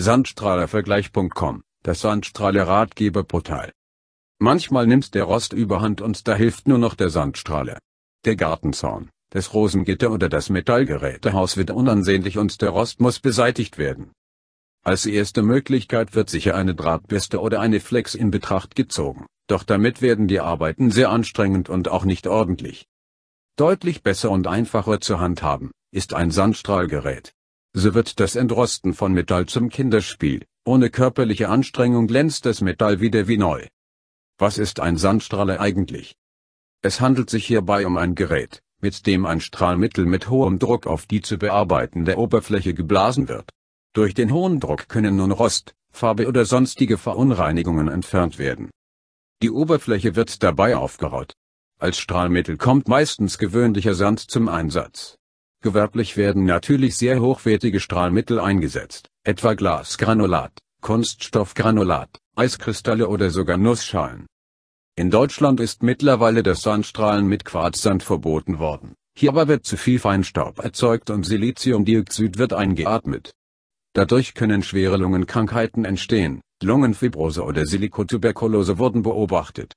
Sandstrahlervergleich.com, das Sandstrahler Ratgeberportal. Manchmal nimmt der Rost überhand und da hilft nur noch der Sandstrahler. Der Gartenzaun, das Rosengitter oder das Metallgerätehaus wird unansehnlich und der Rost muss beseitigt werden. Als erste Möglichkeit wird sicher eine Drahtbürste oder eine Flex in Betracht gezogen, doch damit werden die Arbeiten sehr anstrengend und auch nicht ordentlich. Deutlich besser und einfacher zu handhaben, ist ein Sandstrahlgerät. So wird das Entrosten von Metall zum Kinderspiel, ohne körperliche Anstrengung glänzt das Metall wieder wie neu. Was ist ein Sandstrahler eigentlich? Es handelt sich hierbei um ein Gerät, mit dem ein Strahlmittel mit hohem Druck auf die zu bearbeitende Oberfläche geblasen wird. Durch den hohen Druck können nun Rost, Farbe oder sonstige Verunreinigungen entfernt werden. Die Oberfläche wird dabei aufgeraut. Als Strahlmittel kommt meistens gewöhnlicher Sand zum Einsatz. Gewerblich werden natürlich sehr hochwertige Strahlmittel eingesetzt, etwa Glasgranulat, Kunststoffgranulat, Eiskristalle oder sogar Nussschalen. In Deutschland ist mittlerweile das Sandstrahlen mit Quarzsand verboten worden. Hier aber wird zu viel Feinstaub erzeugt und Siliziumdioxid wird eingeatmet. Dadurch können schwere Lungenkrankheiten entstehen, Lungenfibrose oder Silikotuberkulose wurden beobachtet.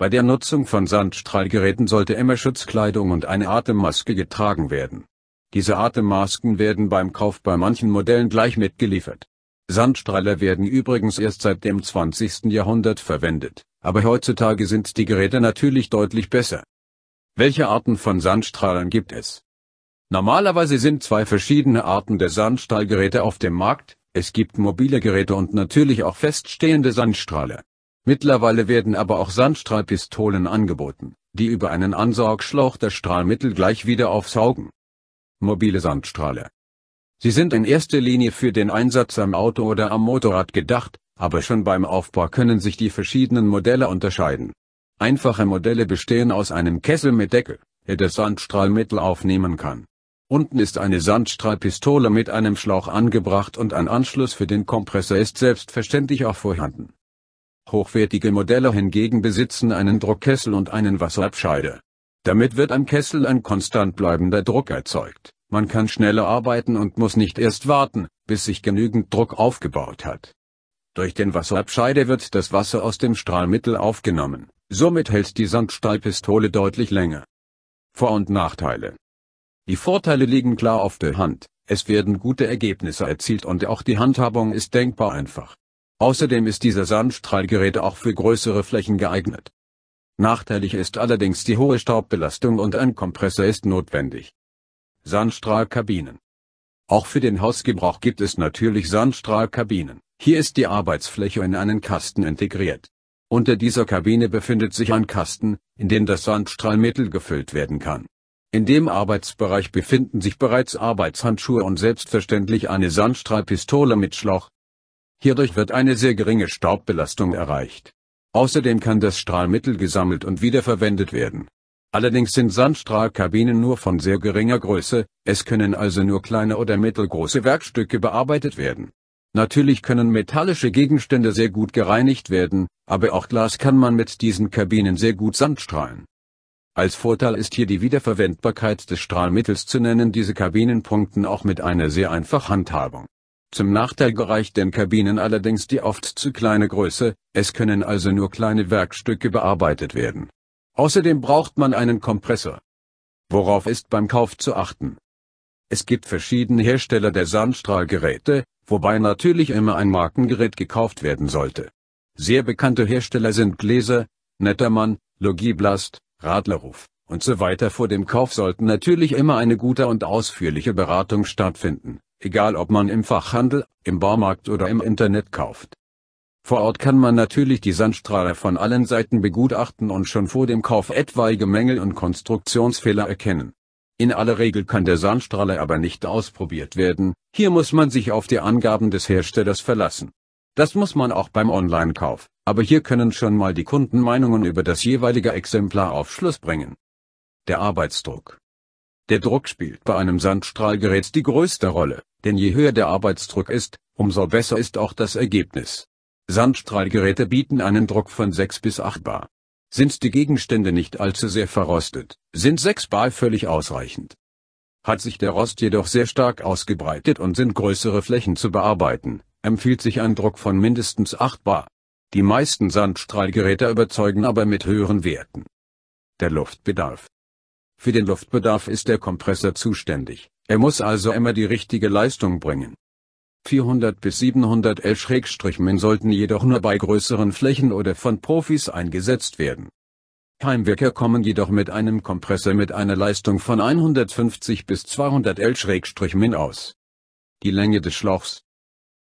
Bei der Nutzung von Sandstrahlgeräten sollte immer Schutzkleidung und eine Atemmaske getragen werden. Diese Atemmasken werden beim Kauf bei manchen Modellen gleich mitgeliefert. Sandstrahler werden übrigens erst seit dem 20. Jahrhundert verwendet, aber heutzutage sind die Geräte natürlich deutlich besser. Welche Arten von Sandstrahlern gibt es? Normalerweise sind zwei verschiedene Arten der Sandstrahlgeräte auf dem Markt, es gibt mobile Geräte und natürlich auch feststehende Sandstrahler. Mittlerweile werden aber auch Sandstrahlpistolen angeboten, die über einen Ansaugschlauch das Strahlmittel gleich wieder aufsaugen. Mobile Sandstrahler. Sie sind in erster Linie für den Einsatz am Auto oder am Motorrad gedacht, aber schon beim Aufbau können sich die verschiedenen Modelle unterscheiden. Einfache Modelle bestehen aus einem Kessel mit Deckel, der das Sandstrahlmittel aufnehmen kann. Unten ist eine Sandstrahlpistole mit einem Schlauch angebracht und ein Anschluss für den Kompressor ist selbstverständlich auch vorhanden. Hochwertige Modelle hingegen besitzen einen Druckkessel und einen Wasserabscheide. Damit wird am Kessel ein konstant bleibender Druck erzeugt, man kann schneller arbeiten und muss nicht erst warten, bis sich genügend Druck aufgebaut hat. Durch den Wasserabscheide wird das Wasser aus dem Strahlmittel aufgenommen, somit hält die Sandstahlpistole deutlich länger. Vor- und Nachteile Die Vorteile liegen klar auf der Hand, es werden gute Ergebnisse erzielt und auch die Handhabung ist denkbar einfach. Außerdem ist dieser Sandstrahlgerät auch für größere Flächen geeignet. Nachteilig ist allerdings die hohe Staubbelastung und ein Kompressor ist notwendig. Sandstrahlkabinen. Auch für den Hausgebrauch gibt es natürlich Sandstrahlkabinen. Hier ist die Arbeitsfläche in einen Kasten integriert. Unter dieser Kabine befindet sich ein Kasten, in den das Sandstrahlmittel gefüllt werden kann. In dem Arbeitsbereich befinden sich bereits Arbeitshandschuhe und selbstverständlich eine Sandstrahlpistole mit Schlauch, Hierdurch wird eine sehr geringe Staubbelastung erreicht. Außerdem kann das Strahlmittel gesammelt und wiederverwendet werden. Allerdings sind Sandstrahlkabinen nur von sehr geringer Größe, es können also nur kleine oder mittelgroße Werkstücke bearbeitet werden. Natürlich können metallische Gegenstände sehr gut gereinigt werden, aber auch Glas kann man mit diesen Kabinen sehr gut sandstrahlen. Als Vorteil ist hier die Wiederverwendbarkeit des Strahlmittels zu nennen, diese Kabinen punkten auch mit einer sehr einfach Handhabung. Zum Nachteil gereicht den Kabinen allerdings die oft zu kleine Größe, es können also nur kleine Werkstücke bearbeitet werden. Außerdem braucht man einen Kompressor. Worauf ist beim Kauf zu achten? Es gibt verschiedene Hersteller der Sandstrahlgeräte, wobei natürlich immer ein Markengerät gekauft werden sollte. Sehr bekannte Hersteller sind Gläser, Nettermann, Logiblast, Radlerruf und so weiter. Vor dem Kauf sollten natürlich immer eine gute und ausführliche Beratung stattfinden egal ob man im Fachhandel, im Baumarkt oder im Internet kauft. Vor Ort kann man natürlich die Sandstrahler von allen Seiten begutachten und schon vor dem Kauf etwaige Mängel und Konstruktionsfehler erkennen. In aller Regel kann der Sandstrahler aber nicht ausprobiert werden, hier muss man sich auf die Angaben des Herstellers verlassen. Das muss man auch beim Online-Kauf, aber hier können schon mal die Kundenmeinungen über das jeweilige Exemplar Aufschluss bringen. Der Arbeitsdruck der Druck spielt bei einem Sandstrahlgerät die größte Rolle, denn je höher der Arbeitsdruck ist, umso besser ist auch das Ergebnis. Sandstrahlgeräte bieten einen Druck von 6 bis 8 bar. Sind die Gegenstände nicht allzu sehr verrostet, sind 6 bar völlig ausreichend. Hat sich der Rost jedoch sehr stark ausgebreitet und sind größere Flächen zu bearbeiten, empfiehlt sich ein Druck von mindestens 8 bar. Die meisten Sandstrahlgeräte überzeugen aber mit höheren Werten. Der Luftbedarf für den Luftbedarf ist der Kompressor zuständig, er muss also immer die richtige Leistung bringen. 400 bis 700 L-Min sollten jedoch nur bei größeren Flächen oder von Profis eingesetzt werden. Heimwerker kommen jedoch mit einem Kompressor mit einer Leistung von 150 bis 200 L-min aus. Die Länge des Schlauchs.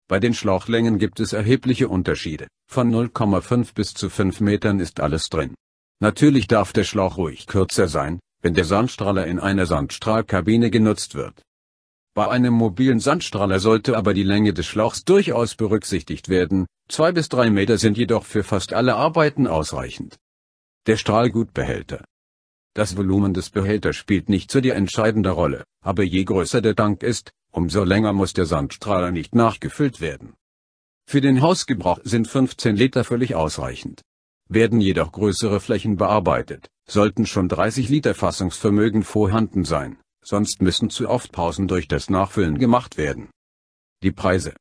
Bei den Schlauchlängen gibt es erhebliche Unterschiede. Von 0,5 bis zu 5 Metern ist alles drin. Natürlich darf der Schlauch ruhig kürzer sein, wenn der Sandstrahler in einer Sandstrahlkabine genutzt wird. Bei einem mobilen Sandstrahler sollte aber die Länge des Schlauchs durchaus berücksichtigt werden, zwei bis drei Meter sind jedoch für fast alle Arbeiten ausreichend. Der Strahlgutbehälter. Das Volumen des Behälters spielt nicht so die entscheidende Rolle, aber je größer der Tank ist, umso länger muss der Sandstrahler nicht nachgefüllt werden. Für den Hausgebrauch sind 15 Liter völlig ausreichend. Werden jedoch größere Flächen bearbeitet, sollten schon 30 Liter Fassungsvermögen vorhanden sein, sonst müssen zu oft Pausen durch das Nachfüllen gemacht werden. Die Preise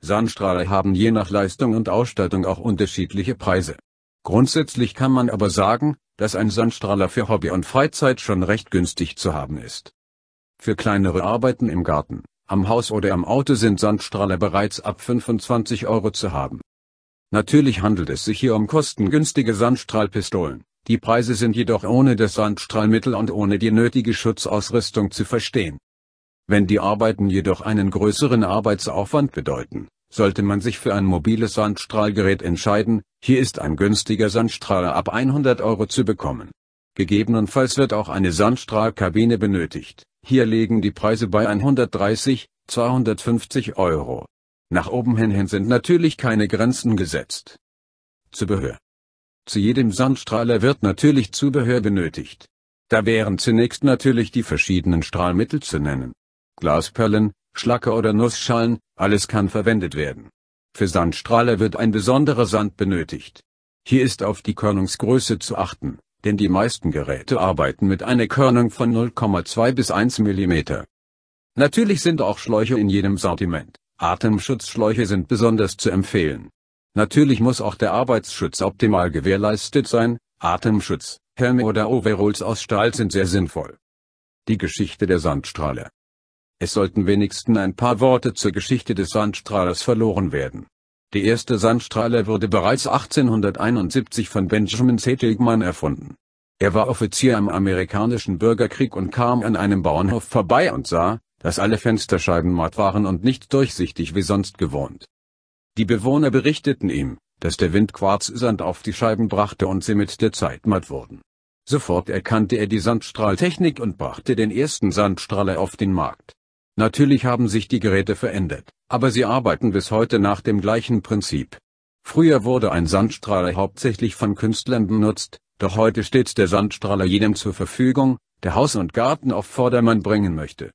Sandstrahler haben je nach Leistung und Ausstattung auch unterschiedliche Preise. Grundsätzlich kann man aber sagen, dass ein Sandstrahler für Hobby und Freizeit schon recht günstig zu haben ist. Für kleinere Arbeiten im Garten, am Haus oder am Auto sind Sandstrahler bereits ab 25 Euro zu haben. Natürlich handelt es sich hier um kostengünstige Sandstrahlpistolen, die Preise sind jedoch ohne das Sandstrahlmittel und ohne die nötige Schutzausrüstung zu verstehen. Wenn die Arbeiten jedoch einen größeren Arbeitsaufwand bedeuten, sollte man sich für ein mobiles Sandstrahlgerät entscheiden, hier ist ein günstiger Sandstrahler ab 100 Euro zu bekommen. Gegebenenfalls wird auch eine Sandstrahlkabine benötigt, hier liegen die Preise bei 130, 250 Euro. Nach oben hin, hin sind natürlich keine Grenzen gesetzt. Zubehör zu jedem Sandstrahler wird natürlich Zubehör benötigt. Da wären zunächst natürlich die verschiedenen Strahlmittel zu nennen. Glasperlen, Schlacke oder Nussschalen, alles kann verwendet werden. Für Sandstrahler wird ein besonderer Sand benötigt. Hier ist auf die Körnungsgröße zu achten, denn die meisten Geräte arbeiten mit einer Körnung von 0,2 bis 1 mm. Natürlich sind auch Schläuche in jedem Sortiment. Atemschutzschläuche sind besonders zu empfehlen. Natürlich muss auch der Arbeitsschutz optimal gewährleistet sein, Atemschutz, Helme oder Overalls aus Stahl sind sehr sinnvoll. Die Geschichte der Sandstrahle. Es sollten wenigstens ein paar Worte zur Geschichte des Sandstrahlers verloren werden. Die erste Sandstrahler wurde bereits 1871 von Benjamin Seligman erfunden. Er war Offizier im amerikanischen Bürgerkrieg und kam an einem Bauernhof vorbei und sah, dass alle Fensterscheiben matt waren und nicht durchsichtig wie sonst gewohnt. Die Bewohner berichteten ihm, dass der Wind Quarzsand auf die Scheiben brachte und sie mit der Zeit matt wurden. Sofort erkannte er die Sandstrahltechnik und brachte den ersten Sandstrahler auf den Markt. Natürlich haben sich die Geräte verändert, aber sie arbeiten bis heute nach dem gleichen Prinzip. Früher wurde ein Sandstrahler hauptsächlich von Künstlern benutzt, doch heute steht der Sandstrahler jedem zur Verfügung, der Haus und Garten auf Vordermann bringen möchte.